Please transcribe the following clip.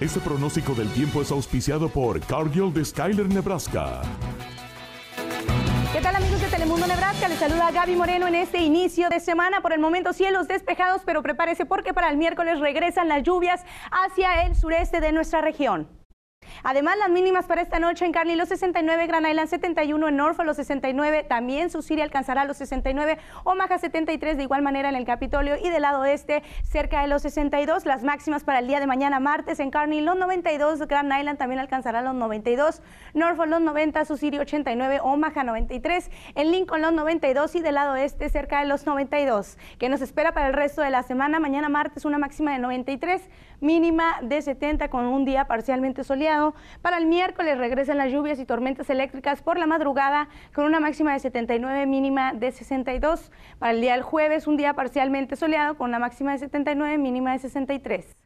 Este pronóstico del tiempo es auspiciado por Cargill de Skyler, Nebraska. ¿Qué tal amigos de Telemundo Nebraska? Les saluda Gaby Moreno en este inicio de semana. Por el momento cielos despejados, pero prepárese porque para el miércoles regresan las lluvias hacia el sureste de nuestra región. Además, las mínimas para esta noche en Carly los 69, Gran Island 71, en Norfolk los 69, también Susiri alcanzará los 69, Omaha 73 de igual manera en el Capitolio y del lado este cerca de los 62. Las máximas para el día de mañana martes en Carney los 92, Grand Island también alcanzará los 92, Norfolk los 90, Susiri 89, Omaha 93, en Lincoln los 92 y del lado este cerca de los 92. que nos espera para el resto de la semana? Mañana martes una máxima de 93, mínima de 70 con un día parcialmente soleado. Para el miércoles regresan las lluvias y tormentas eléctricas por la madrugada con una máxima de 79, mínima de 62. Para el día del jueves, un día parcialmente soleado con una máxima de 79, mínima de 63.